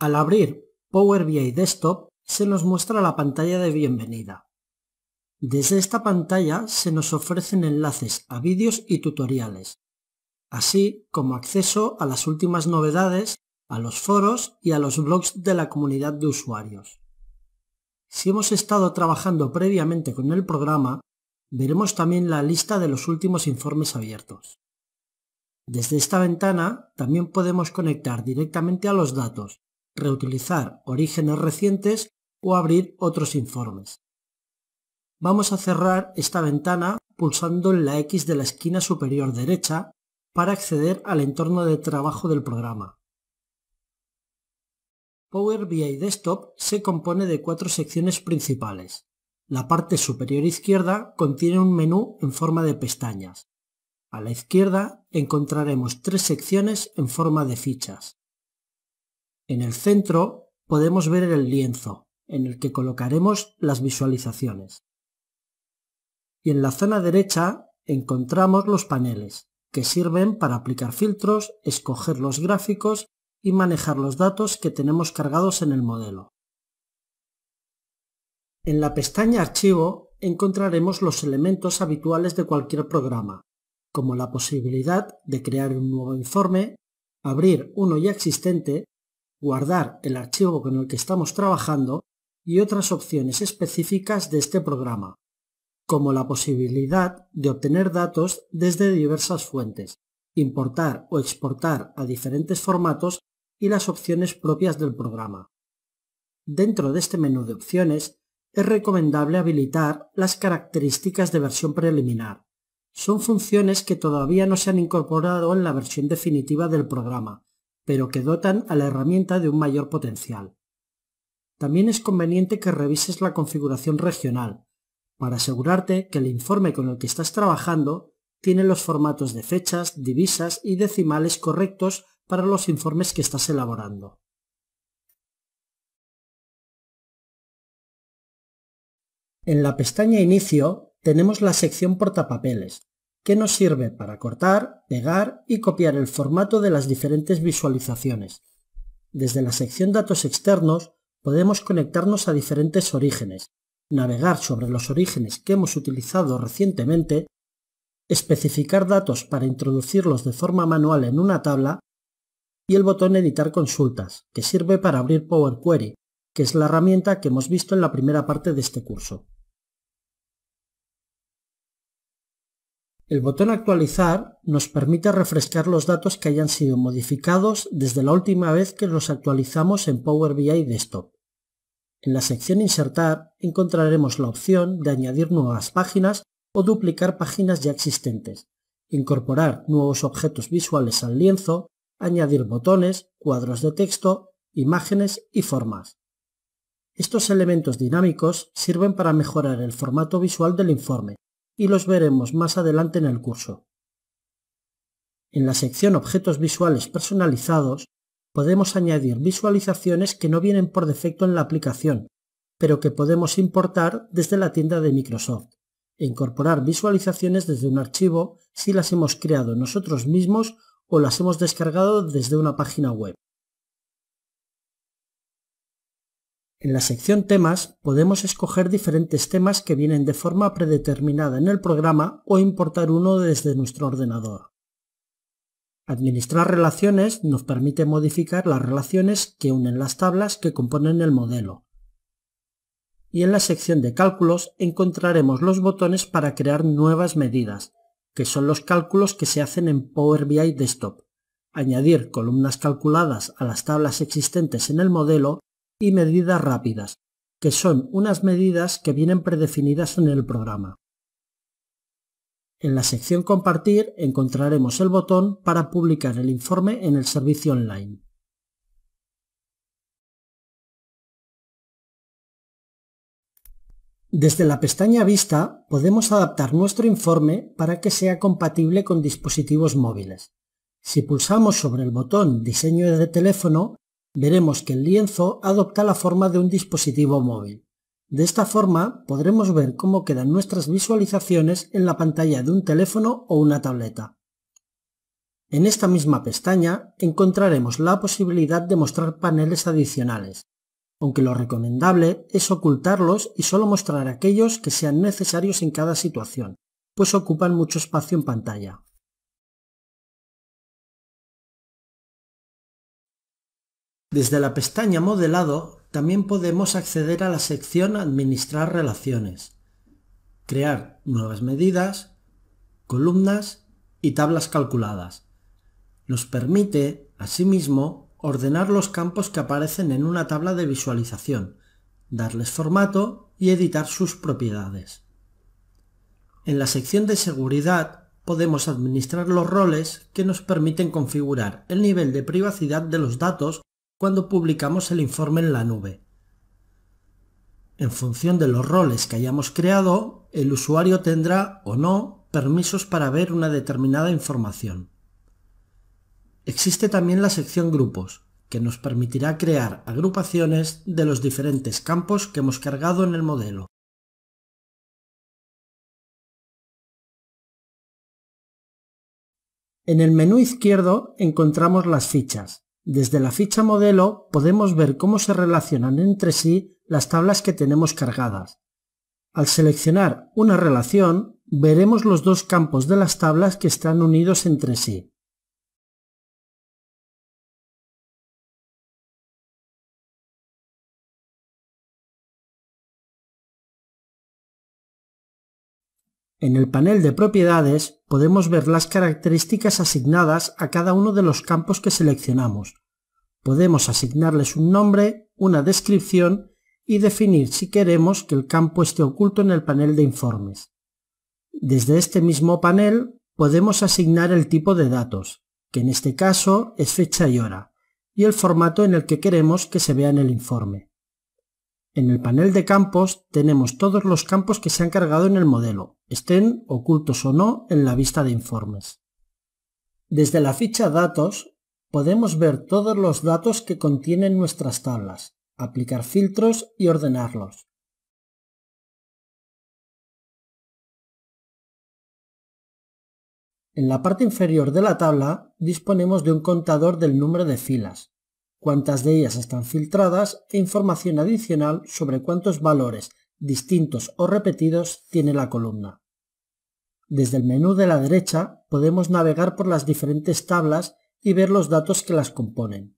Al abrir Power BI Desktop se nos muestra la pantalla de bienvenida. Desde esta pantalla se nos ofrecen enlaces a vídeos y tutoriales, así como acceso a las últimas novedades, a los foros y a los blogs de la comunidad de usuarios. Si hemos estado trabajando previamente con el programa, veremos también la lista de los últimos informes abiertos. Desde esta ventana también podemos conectar directamente a los datos, reutilizar orígenes recientes o abrir otros informes. Vamos a cerrar esta ventana pulsando en la X de la esquina superior derecha para acceder al entorno de trabajo del programa. Power BI Desktop se compone de cuatro secciones principales. La parte superior izquierda contiene un menú en forma de pestañas. A la izquierda encontraremos tres secciones en forma de fichas. En el centro podemos ver el lienzo, en el que colocaremos las visualizaciones. Y en la zona derecha encontramos los paneles, que sirven para aplicar filtros, escoger los gráficos y manejar los datos que tenemos cargados en el modelo. En la pestaña Archivo encontraremos los elementos habituales de cualquier programa, como la posibilidad de crear un nuevo informe, abrir uno ya existente guardar el archivo con el que estamos trabajando y otras opciones específicas de este programa, como la posibilidad de obtener datos desde diversas fuentes, importar o exportar a diferentes formatos y las opciones propias del programa. Dentro de este menú de opciones, es recomendable habilitar las características de versión preliminar. Son funciones que todavía no se han incorporado en la versión definitiva del programa, pero que dotan a la herramienta de un mayor potencial. También es conveniente que revises la configuración regional, para asegurarte que el informe con el que estás trabajando tiene los formatos de fechas, divisas y decimales correctos para los informes que estás elaborando. En la pestaña Inicio tenemos la sección Portapapeles, que nos sirve para cortar, pegar y copiar el formato de las diferentes visualizaciones. Desde la sección Datos externos podemos conectarnos a diferentes orígenes, navegar sobre los orígenes que hemos utilizado recientemente, especificar datos para introducirlos de forma manual en una tabla y el botón Editar consultas, que sirve para abrir Power Query, que es la herramienta que hemos visto en la primera parte de este curso. El botón Actualizar nos permite refrescar los datos que hayan sido modificados desde la última vez que los actualizamos en Power BI Desktop. En la sección Insertar encontraremos la opción de añadir nuevas páginas o duplicar páginas ya existentes, incorporar nuevos objetos visuales al lienzo, añadir botones, cuadros de texto, imágenes y formas. Estos elementos dinámicos sirven para mejorar el formato visual del informe, y los veremos más adelante en el curso. En la sección Objetos visuales personalizados podemos añadir visualizaciones que no vienen por defecto en la aplicación, pero que podemos importar desde la tienda de Microsoft, e incorporar visualizaciones desde un archivo si las hemos creado nosotros mismos o las hemos descargado desde una página web. En la sección temas podemos escoger diferentes temas que vienen de forma predeterminada en el programa o importar uno desde nuestro ordenador. Administrar relaciones nos permite modificar las relaciones que unen las tablas que componen el modelo. Y en la sección de cálculos encontraremos los botones para crear nuevas medidas, que son los cálculos que se hacen en Power BI Desktop, añadir columnas calculadas a las tablas existentes en el modelo y medidas rápidas, que son unas medidas que vienen predefinidas en el programa. En la sección Compartir encontraremos el botón para publicar el informe en el servicio online. Desde la pestaña Vista podemos adaptar nuestro informe para que sea compatible con dispositivos móviles. Si pulsamos sobre el botón Diseño de teléfono, veremos que el lienzo adopta la forma de un dispositivo móvil. De esta forma podremos ver cómo quedan nuestras visualizaciones en la pantalla de un teléfono o una tableta. En esta misma pestaña encontraremos la posibilidad de mostrar paneles adicionales, aunque lo recomendable es ocultarlos y solo mostrar aquellos que sean necesarios en cada situación, pues ocupan mucho espacio en pantalla. Desde la pestaña Modelado también podemos acceder a la sección Administrar relaciones, crear nuevas medidas, columnas y tablas calculadas. Nos permite, asimismo, ordenar los campos que aparecen en una tabla de visualización, darles formato y editar sus propiedades. En la sección de seguridad podemos administrar los roles que nos permiten configurar el nivel de privacidad de los datos cuando publicamos el informe en la nube. En función de los roles que hayamos creado, el usuario tendrá o no permisos para ver una determinada información. Existe también la sección grupos, que nos permitirá crear agrupaciones de los diferentes campos que hemos cargado en el modelo. En el menú izquierdo encontramos las fichas, desde la ficha modelo podemos ver cómo se relacionan entre sí las tablas que tenemos cargadas. Al seleccionar una relación, veremos los dos campos de las tablas que están unidos entre sí. En el panel de propiedades podemos ver las características asignadas a cada uno de los campos que seleccionamos. Podemos asignarles un nombre, una descripción y definir si queremos que el campo esté oculto en el panel de informes. Desde este mismo panel podemos asignar el tipo de datos, que en este caso es fecha y hora, y el formato en el que queremos que se vea en el informe. En el panel de campos tenemos todos los campos que se han cargado en el modelo, estén ocultos o no en la vista de informes. Desde la ficha Datos podemos ver todos los datos que contienen nuestras tablas, aplicar filtros y ordenarlos. En la parte inferior de la tabla disponemos de un contador del número de filas, cuántas de ellas están filtradas e información adicional sobre cuántos valores, distintos o repetidos, tiene la columna. Desde el menú de la derecha podemos navegar por las diferentes tablas y ver los datos que las componen.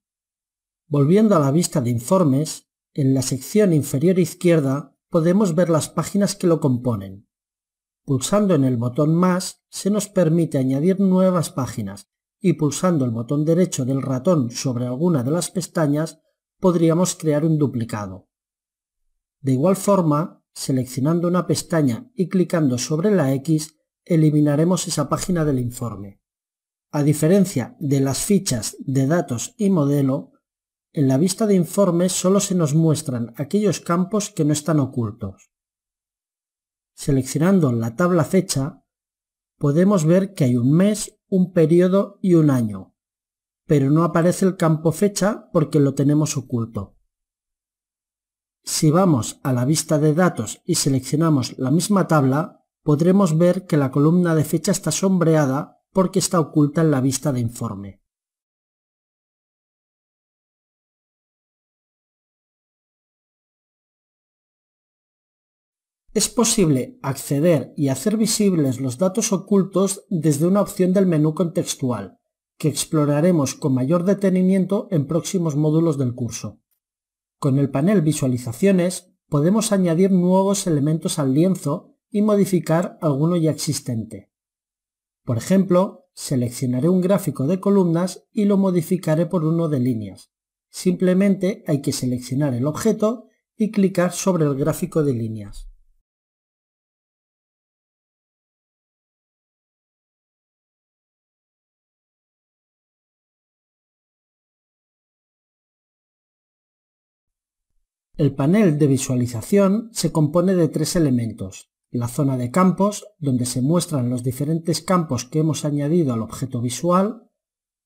Volviendo a la vista de informes, en la sección inferior izquierda podemos ver las páginas que lo componen. Pulsando en el botón más se nos permite añadir nuevas páginas, y pulsando el botón derecho del ratón sobre alguna de las pestañas podríamos crear un duplicado. De igual forma, seleccionando una pestaña y clicando sobre la X, eliminaremos esa página del informe. A diferencia de las fichas de datos y modelo, en la vista de informes solo se nos muestran aquellos campos que no están ocultos. Seleccionando la tabla fecha, podemos ver que hay un mes, un periodo y un año, pero no aparece el campo fecha porque lo tenemos oculto. Si vamos a la vista de datos y seleccionamos la misma tabla, podremos ver que la columna de fecha está sombreada porque está oculta en la vista de informe. Es posible acceder y hacer visibles los datos ocultos desde una opción del menú contextual, que exploraremos con mayor detenimiento en próximos módulos del curso. Con el panel Visualizaciones podemos añadir nuevos elementos al lienzo y modificar alguno ya existente. Por ejemplo, seleccionaré un gráfico de columnas y lo modificaré por uno de líneas. Simplemente hay que seleccionar el objeto y clicar sobre el gráfico de líneas. El panel de visualización se compone de tres elementos. La zona de campos, donde se muestran los diferentes campos que hemos añadido al objeto visual.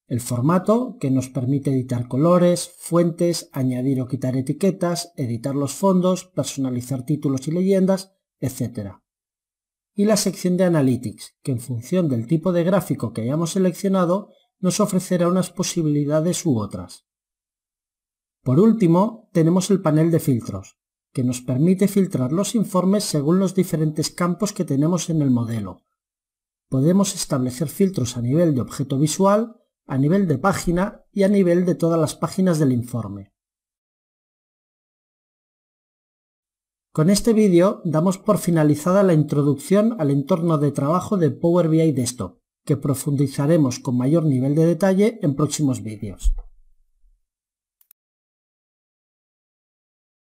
El formato, que nos permite editar colores, fuentes, añadir o quitar etiquetas, editar los fondos, personalizar títulos y leyendas, etc. Y la sección de Analytics, que en función del tipo de gráfico que hayamos seleccionado, nos ofrecerá unas posibilidades u otras. Por último, tenemos el panel de filtros, que nos permite filtrar los informes según los diferentes campos que tenemos en el modelo. Podemos establecer filtros a nivel de objeto visual, a nivel de página y a nivel de todas las páginas del informe. Con este vídeo damos por finalizada la introducción al entorno de trabajo de Power BI Desktop, que profundizaremos con mayor nivel de detalle en próximos vídeos.